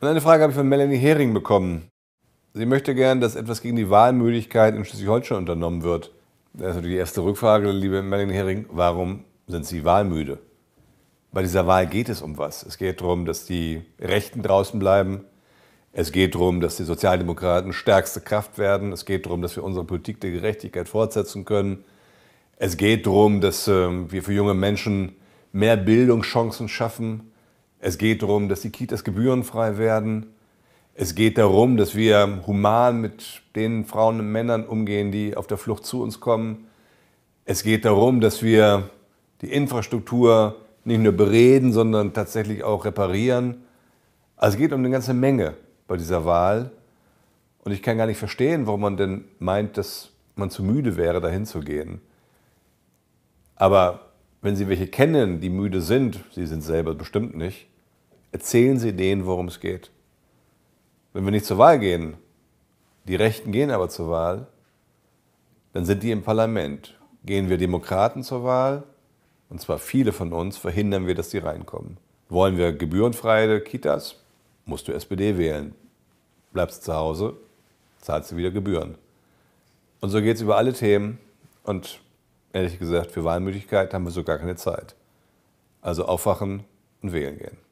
Und eine Frage habe ich von Melanie Hering bekommen. Sie möchte gern, dass etwas gegen die Wahlmüdigkeit in Schleswig-Holstein unternommen wird. Das ist natürlich die erste Rückfrage, liebe Melanie Hering. Warum sind Sie wahlmüde? Bei dieser Wahl geht es um was. Es geht darum, dass die Rechten draußen bleiben. Es geht darum, dass die Sozialdemokraten stärkste Kraft werden. Es geht darum, dass wir unsere Politik der Gerechtigkeit fortsetzen können. Es geht darum, dass ähm, wir für junge Menschen mehr Bildungschancen schaffen. Es geht darum, dass die Kitas gebührenfrei werden. Es geht darum, dass wir human mit den Frauen und Männern umgehen, die auf der Flucht zu uns kommen. Es geht darum, dass wir die Infrastruktur nicht nur bereden, sondern tatsächlich auch reparieren. Also es geht um eine ganze Menge bei dieser Wahl. Und ich kann gar nicht verstehen, warum man denn meint, dass man zu müde wäre, dahin zu gehen. Aber wenn Sie welche kennen, die müde sind, Sie sind selber bestimmt nicht, erzählen Sie denen, worum es geht. Wenn wir nicht zur Wahl gehen, die Rechten gehen aber zur Wahl, dann sind die im Parlament. Gehen wir Demokraten zur Wahl, und zwar viele von uns, verhindern wir, dass die reinkommen. Wollen wir gebührenfreie Kitas, musst du SPD wählen. Bleibst zu Hause, zahlst du wieder Gebühren. Und so geht es über alle Themen. Und ehrlich gesagt, für Wahlmüdigkeit haben wir so gar keine Zeit. Also aufwachen und wählen gehen.